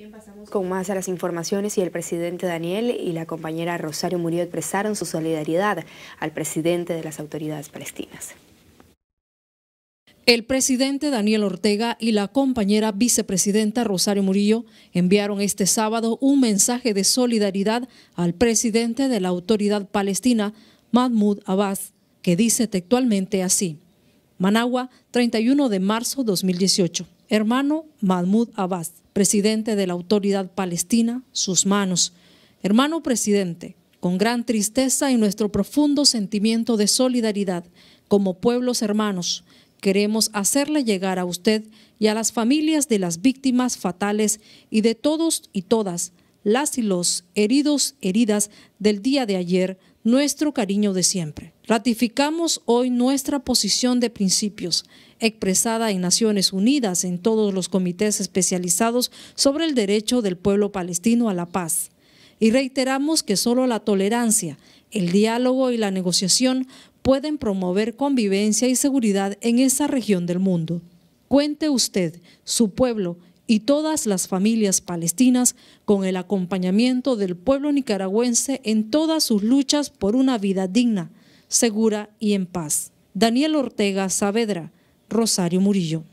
Bien, pasamos con más a las informaciones y el presidente Daniel y la compañera Rosario Murillo expresaron su solidaridad al presidente de las autoridades palestinas. El presidente Daniel Ortega y la compañera vicepresidenta Rosario Murillo enviaron este sábado un mensaje de solidaridad al presidente de la autoridad palestina, Mahmoud Abbas, que dice textualmente así, Managua, 31 de marzo 2018. Hermano Mahmoud Abbas, presidente de la Autoridad Palestina, sus manos. Hermano presidente, con gran tristeza y nuestro profundo sentimiento de solidaridad, como pueblos hermanos, queremos hacerle llegar a usted y a las familias de las víctimas fatales y de todos y todas las y los heridos, heridas del día de ayer, nuestro cariño de siempre. Ratificamos hoy nuestra posición de principios expresada en Naciones Unidas en todos los comités especializados sobre el derecho del pueblo palestino a la paz. Y reiteramos que solo la tolerancia, el diálogo y la negociación pueden promover convivencia y seguridad en esa región del mundo. Cuente usted, su pueblo y todas las familias palestinas con el acompañamiento del pueblo nicaragüense en todas sus luchas por una vida digna, segura y en paz. Daniel Ortega Saavedra, Rosario Murillo.